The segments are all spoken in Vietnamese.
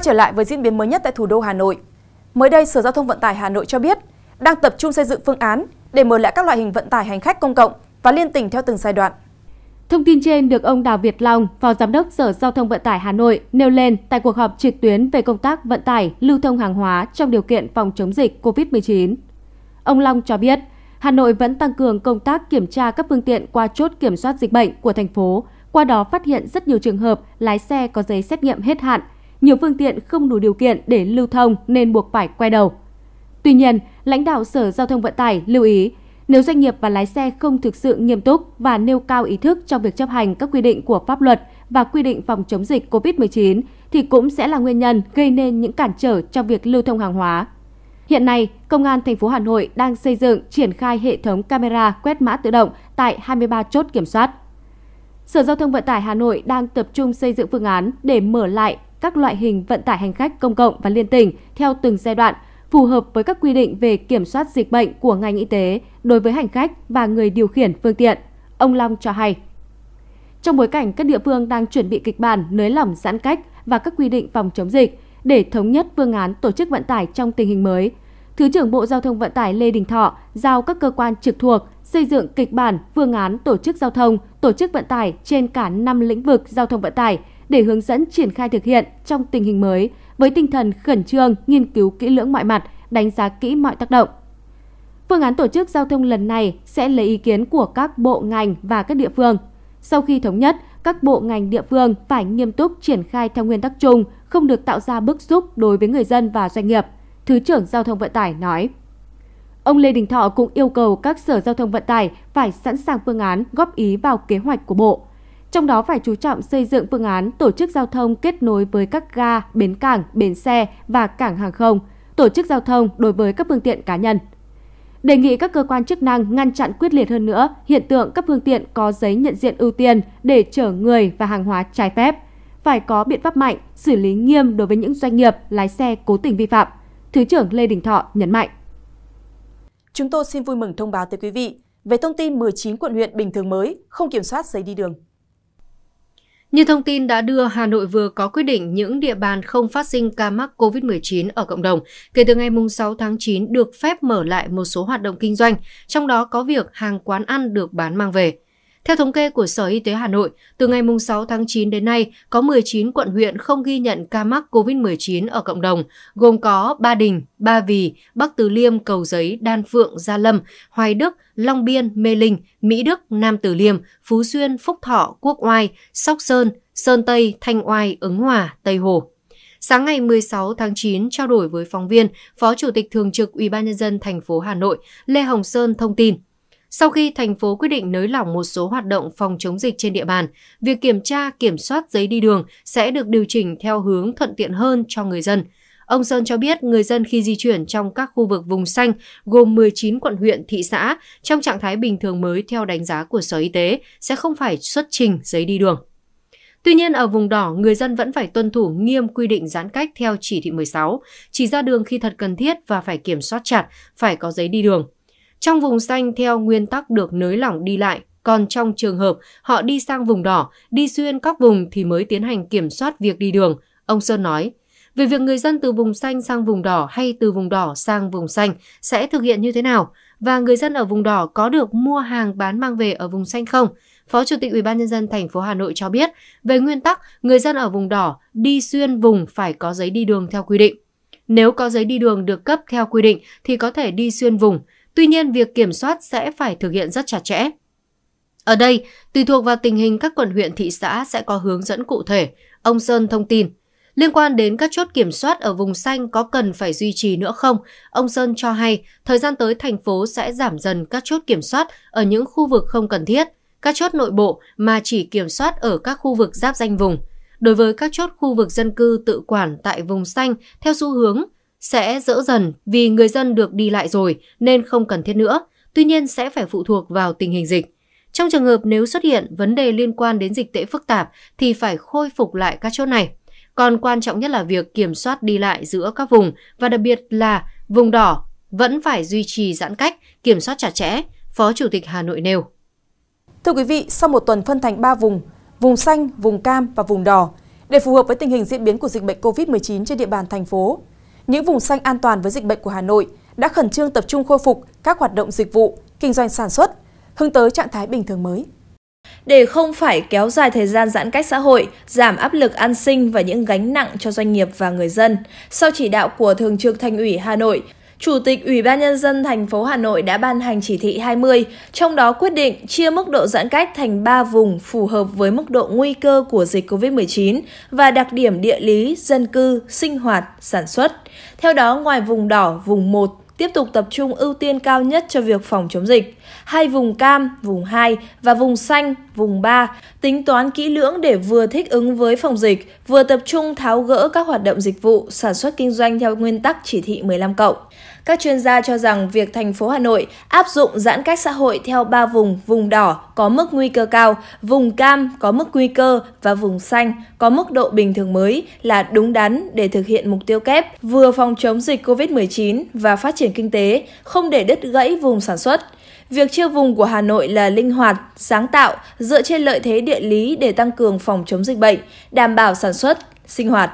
Quay trở lại với diễn biến mới nhất tại thủ đô Hà Nội. Mới đây, Sở Giao thông Vận tải Hà Nội cho biết đang tập trung xây dựng phương án để mở lại các loại hình vận tải hành khách công cộng và liên tỉnh theo từng giai đoạn. Thông tin trên được ông Đào Việt Long, Phó Giám đốc Sở Giao thông Vận tải Hà Nội nêu lên tại cuộc họp trực tuyến về công tác vận tải lưu thông hàng hóa trong điều kiện phòng chống dịch COVID-19. Ông Long cho biết, Hà Nội vẫn tăng cường công tác kiểm tra các phương tiện qua chốt kiểm soát dịch bệnh của thành phố, qua đó phát hiện rất nhiều trường hợp lái xe có giấy xét nghiệm hết hạn, nhiều phương tiện không đủ điều kiện để lưu thông nên buộc phải quay đầu. Tuy nhiên, lãnh đạo Sở Giao thông Vận tải lưu ý, nếu doanh nghiệp và lái xe không thực sự nghiêm túc và nêu cao ý thức trong việc chấp hành các quy định của pháp luật và quy định phòng chống dịch COVID-19 thì cũng sẽ là nguyên nhân gây nên những cản trở trong việc lưu thông hàng hóa. Hiện nay, Công an thành phố Hà Nội đang xây dựng triển khai hệ thống camera quét mã tự động tại 23 chốt kiểm soát. Sở Giao thông Vận tải Hà Nội đang tập trung xây dựng phương án để mở lại các loại hình vận tải hành khách công cộng và liên tỉnh theo từng giai đoạn, phù hợp với các quy định về kiểm soát dịch bệnh của ngành y tế đối với hành khách và người điều khiển phương tiện. Ông Long cho hay. Trong bối cảnh các địa phương đang chuẩn bị kịch bản nới lỏng giãn cách và các quy định phòng chống dịch để thống nhất phương án tổ chức vận tải trong tình hình mới, Thứ trưởng Bộ Giao thông Vận tải Lê Đình Thọ giao các cơ quan trực thuộc xây dựng kịch bản, phương án tổ chức giao thông, tổ chức vận tải trên cả 5 lĩnh vực giao thông vận tải để hướng dẫn triển khai thực hiện trong tình hình mới với tinh thần khẩn trương, nghiên cứu kỹ lưỡng mọi mặt, đánh giá kỹ mọi tác động. Phương án tổ chức giao thông lần này sẽ lấy ý kiến của các bộ ngành và các địa phương. Sau khi thống nhất, các bộ ngành địa phương phải nghiêm túc triển khai theo nguyên tắc chung, không được tạo ra bức xúc đối với người dân và doanh nghiệp, Thứ trưởng Giao thông Vận tải nói. Ông Lê Đình Thọ cũng yêu cầu các sở giao thông vận tải phải sẵn sàng phương án góp ý vào kế hoạch của bộ, trong đó phải chú trọng xây dựng phương án tổ chức giao thông kết nối với các ga, bến cảng, bến xe và cảng hàng không, tổ chức giao thông đối với các phương tiện cá nhân. Đề nghị các cơ quan chức năng ngăn chặn quyết liệt hơn nữa hiện tượng các phương tiện có giấy nhận diện ưu tiên để chở người và hàng hóa trái phép, phải có biện pháp mạnh, xử lý nghiêm đối với những doanh nghiệp lái xe cố tình vi phạm. Thứ trưởng Lê Đình Thọ nhấn mạnh. Chúng tôi xin vui mừng thông báo tới quý vị về thông tin 19 quận huyện bình thường mới không kiểm soát giấy đi đường. Như thông tin đã đưa, Hà Nội vừa có quyết định những địa bàn không phát sinh ca mắc COVID-19 ở cộng đồng kể từ ngày 6 tháng 9 được phép mở lại một số hoạt động kinh doanh, trong đó có việc hàng quán ăn được bán mang về. Theo thống kê của Sở Y tế Hà Nội, từ ngày 6 tháng 9 đến nay, có 19 quận huyện không ghi nhận ca mắc COVID-19 ở cộng đồng, gồm có Ba Đình, Ba Vì, Bắc Từ Liêm, Cầu Giấy, Đan Phượng, Gia Lâm, Hoài Đức, Long Biên, Mê Linh, Mỹ Đức, Nam Từ Liêm, Phú Xuyên, Phúc Thọ, Quốc Oai, Sóc Sơn, Sơn Tây, Thanh Oai, Ứng Hòa, Tây Hồ. Sáng ngày 16 tháng 9 trao đổi với phóng viên, Phó Chủ tịch Thường trực UBND thành phố Hà Nội Lê Hồng Sơn thông tin. Sau khi thành phố quyết định nới lỏng một số hoạt động phòng chống dịch trên địa bàn, việc kiểm tra kiểm soát giấy đi đường sẽ được điều chỉnh theo hướng thuận tiện hơn cho người dân. Ông Sơn cho biết người dân khi di chuyển trong các khu vực vùng xanh gồm 19 quận huyện, thị xã trong trạng thái bình thường mới theo đánh giá của Sở Y tế sẽ không phải xuất trình giấy đi đường. Tuy nhiên ở vùng đỏ, người dân vẫn phải tuân thủ nghiêm quy định giãn cách theo chỉ thị 16, chỉ ra đường khi thật cần thiết và phải kiểm soát chặt, phải có giấy đi đường. Trong vùng xanh theo nguyên tắc được nới lỏng đi lại, còn trong trường hợp họ đi sang vùng đỏ, đi xuyên các vùng thì mới tiến hành kiểm soát việc đi đường, ông Sơn nói. Về việc người dân từ vùng xanh sang vùng đỏ hay từ vùng đỏ sang vùng xanh sẽ thực hiện như thế nào và người dân ở vùng đỏ có được mua hàng bán mang về ở vùng xanh không? Phó Chủ tịch UBND thành phố Hà Nội cho biết, về nguyên tắc, người dân ở vùng đỏ đi xuyên vùng phải có giấy đi đường theo quy định. Nếu có giấy đi đường được cấp theo quy định thì có thể đi xuyên vùng. Tuy nhiên, việc kiểm soát sẽ phải thực hiện rất chặt chẽ. Ở đây, tùy thuộc vào tình hình các quận huyện thị xã sẽ có hướng dẫn cụ thể, ông Sơn thông tin. Liên quan đến các chốt kiểm soát ở vùng xanh có cần phải duy trì nữa không, ông Sơn cho hay thời gian tới thành phố sẽ giảm dần các chốt kiểm soát ở những khu vực không cần thiết, các chốt nội bộ mà chỉ kiểm soát ở các khu vực giáp danh vùng. Đối với các chốt khu vực dân cư tự quản tại vùng xanh theo xu hướng sẽ dỡ dần vì người dân được đi lại rồi nên không cần thiết nữa, tuy nhiên sẽ phải phụ thuộc vào tình hình dịch. Trong trường hợp nếu xuất hiện vấn đề liên quan đến dịch tễ phức tạp thì phải khôi phục lại các chốt này. Còn quan trọng nhất là việc kiểm soát đi lại giữa các vùng và đặc biệt là vùng đỏ vẫn phải duy trì giãn cách, kiểm soát chặt chẽ, Phó Chủ tịch Hà Nội nêu. Thưa quý vị, sau một tuần phân thành 3 vùng, vùng xanh, vùng cam và vùng đỏ, để phù hợp với tình hình diễn biến của dịch bệnh COVID-19 trên địa bàn thành phố, những vùng xanh an toàn với dịch bệnh của Hà Nội đã khẩn trương tập trung khôi phục các hoạt động dịch vụ, kinh doanh sản xuất, hướng tới trạng thái bình thường mới. Để không phải kéo dài thời gian giãn cách xã hội, giảm áp lực an sinh và những gánh nặng cho doanh nghiệp và người dân, sau chỉ đạo của Thường trực Thành ủy Hà Nội, Chủ tịch Ủy ban nhân dân thành phố Hà Nội đã ban hành chỉ thị 20, trong đó quyết định chia mức độ giãn cách thành 3 vùng phù hợp với mức độ nguy cơ của dịch COVID-19 và đặc điểm địa lý, dân cư, sinh hoạt, sản xuất. Theo đó, ngoài vùng đỏ, vùng 1 tiếp tục tập trung ưu tiên cao nhất cho việc phòng chống dịch. Hai vùng cam, vùng 2 và vùng xanh, vùng 3, tính toán kỹ lưỡng để vừa thích ứng với phòng dịch, vừa tập trung tháo gỡ các hoạt động dịch vụ, sản xuất kinh doanh theo nguyên tắc chỉ thị 15 cộng. Các chuyên gia cho rằng việc thành phố Hà Nội áp dụng giãn cách xã hội theo 3 vùng, vùng đỏ có mức nguy cơ cao, vùng cam có mức nguy cơ và vùng xanh có mức độ bình thường mới là đúng đắn để thực hiện mục tiêu kép vừa phòng chống dịch COVID-19 và phát triển kinh tế, không để đứt gãy vùng sản xuất Việc chia vùng của Hà Nội là linh hoạt, sáng tạo, dựa trên lợi thế địa lý để tăng cường phòng chống dịch bệnh, đảm bảo sản xuất, sinh hoạt.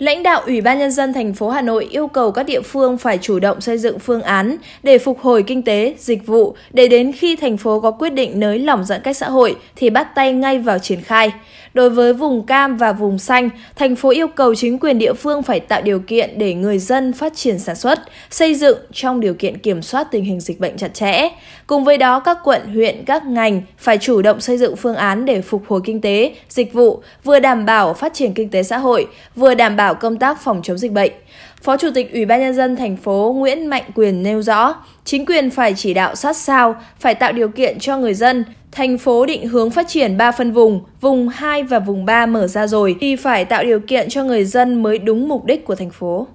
Lãnh đạo Ủy ban nhân dân thành phố Hà Nội yêu cầu các địa phương phải chủ động xây dựng phương án để phục hồi kinh tế, dịch vụ để đến khi thành phố có quyết định nới lỏng giãn cách xã hội thì bắt tay ngay vào triển khai. Đối với vùng cam và vùng xanh, thành phố yêu cầu chính quyền địa phương phải tạo điều kiện để người dân phát triển sản xuất, xây dựng trong điều kiện kiểm soát tình hình dịch bệnh chặt chẽ. Cùng với đó, các quận, huyện, các ngành phải chủ động xây dựng phương án để phục hồi kinh tế, dịch vụ, vừa đảm bảo phát triển kinh tế xã hội, vừa đảm bảo bảo công tác phòng chống dịch bệnh. Phó Chủ tịch Ủy ban nhân dân thành phố Nguyễn Mạnh Quyền nêu rõ, chính quyền phải chỉ đạo sát sao, phải tạo điều kiện cho người dân. Thành phố định hướng phát triển 3 phân vùng, vùng 2 và vùng 3 mở ra rồi thì phải tạo điều kiện cho người dân mới đúng mục đích của thành phố.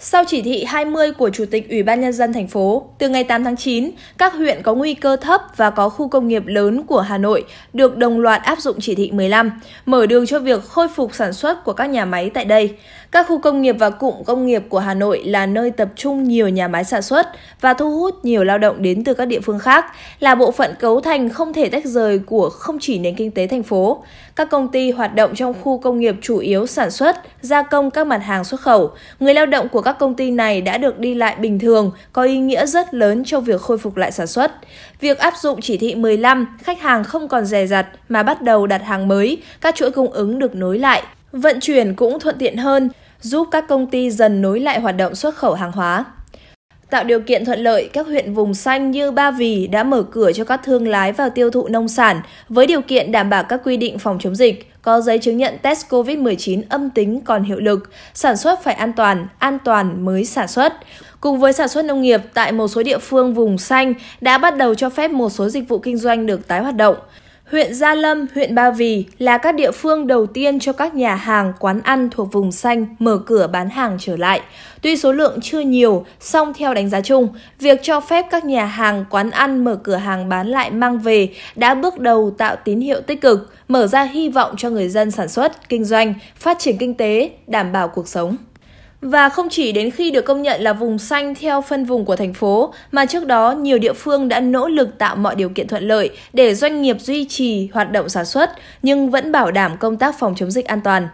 Sau chỉ thị 20 của Chủ tịch Ủy ban Nhân dân thành phố, từ ngày 8 tháng 9, các huyện có nguy cơ thấp và có khu công nghiệp lớn của Hà Nội được đồng loạt áp dụng chỉ thị 15, mở đường cho việc khôi phục sản xuất của các nhà máy tại đây. Các khu công nghiệp và cụm công nghiệp của Hà Nội là nơi tập trung nhiều nhà máy sản xuất và thu hút nhiều lao động đến từ các địa phương khác, là bộ phận cấu thành không thể tách rời của không chỉ nền kinh tế thành phố. Các công ty hoạt động trong khu công nghiệp chủ yếu sản xuất, gia công các mặt hàng xuất khẩu, người lao động của các công ty này đã được đi lại bình thường có ý nghĩa rất lớn cho việc khôi phục lại sản xuất. Việc áp dụng chỉ thị 15, khách hàng không còn dè rặt mà bắt đầu đặt hàng mới, các chuỗi cung ứng được nối lại. Vận chuyển cũng thuận tiện hơn, giúp các công ty dần nối lại hoạt động xuất khẩu hàng hóa. Tạo điều kiện thuận lợi, các huyện vùng xanh như Ba Vì đã mở cửa cho các thương lái vào tiêu thụ nông sản với điều kiện đảm bảo các quy định phòng chống dịch, có giấy chứng nhận test COVID-19 âm tính còn hiệu lực, sản xuất phải an toàn, an toàn mới sản xuất. Cùng với sản xuất nông nghiệp, tại một số địa phương vùng xanh đã bắt đầu cho phép một số dịch vụ kinh doanh được tái hoạt động. Huyện Gia Lâm, huyện Ba Vì là các địa phương đầu tiên cho các nhà hàng, quán ăn thuộc vùng xanh mở cửa bán hàng trở lại. Tuy số lượng chưa nhiều, song theo đánh giá chung, việc cho phép các nhà hàng, quán ăn mở cửa hàng bán lại mang về đã bước đầu tạo tín hiệu tích cực, mở ra hy vọng cho người dân sản xuất, kinh doanh, phát triển kinh tế, đảm bảo cuộc sống. Và không chỉ đến khi được công nhận là vùng xanh theo phân vùng của thành phố, mà trước đó nhiều địa phương đã nỗ lực tạo mọi điều kiện thuận lợi để doanh nghiệp duy trì hoạt động sản xuất nhưng vẫn bảo đảm công tác phòng chống dịch an toàn.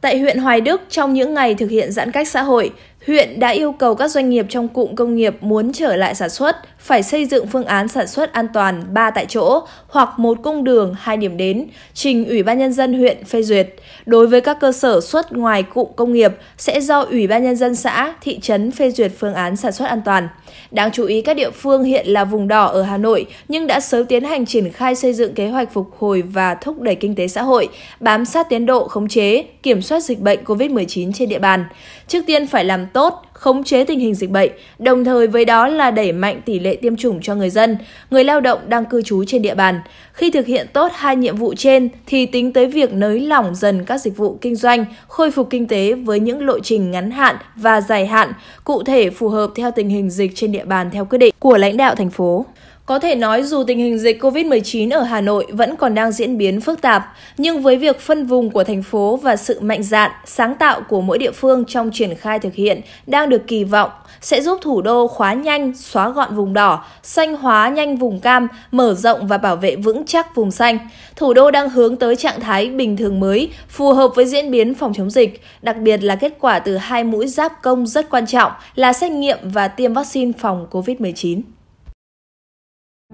Tại huyện Hoài Đức, trong những ngày thực hiện giãn cách xã hội, Huyện đã yêu cầu các doanh nghiệp trong cụm công nghiệp muốn trở lại sản xuất phải xây dựng phương án sản xuất an toàn 3 tại chỗ hoặc một cung đường, hai điểm đến, trình Ủy ban Nhân dân huyện phê duyệt. Đối với các cơ sở xuất ngoài cụm công nghiệp sẽ do Ủy ban Nhân dân xã, thị trấn phê duyệt phương án sản xuất an toàn. Đáng chú ý các địa phương hiện là vùng đỏ ở Hà Nội nhưng đã sớm tiến hành triển khai xây dựng kế hoạch phục hồi và thúc đẩy kinh tế xã hội, bám sát tiến độ khống chế, kiểm soát dịch bệnh COVID-19 trên địa bàn trước tiên phải làm tốt, khống chế tình hình dịch bệnh, đồng thời với đó là đẩy mạnh tỷ lệ tiêm chủng cho người dân, người lao động đang cư trú trên địa bàn. Khi thực hiện tốt hai nhiệm vụ trên thì tính tới việc nới lỏng dần các dịch vụ kinh doanh, khôi phục kinh tế với những lộ trình ngắn hạn và dài hạn, cụ thể phù hợp theo tình hình dịch trên địa bàn theo quyết định của lãnh đạo thành phố. Có thể nói dù tình hình dịch COVID-19 ở Hà Nội vẫn còn đang diễn biến phức tạp, nhưng với việc phân vùng của thành phố và sự mạnh dạn, sáng tạo của mỗi địa phương trong triển khai thực hiện đang được kỳ vọng sẽ giúp thủ đô khóa nhanh, xóa gọn vùng đỏ, xanh hóa nhanh vùng cam, mở rộng và bảo vệ vững chắc vùng xanh. Thủ đô đang hướng tới trạng thái bình thường mới, phù hợp với diễn biến phòng chống dịch, đặc biệt là kết quả từ hai mũi giáp công rất quan trọng là xét nghiệm và tiêm vaccine phòng COVID-19.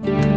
thank mm. you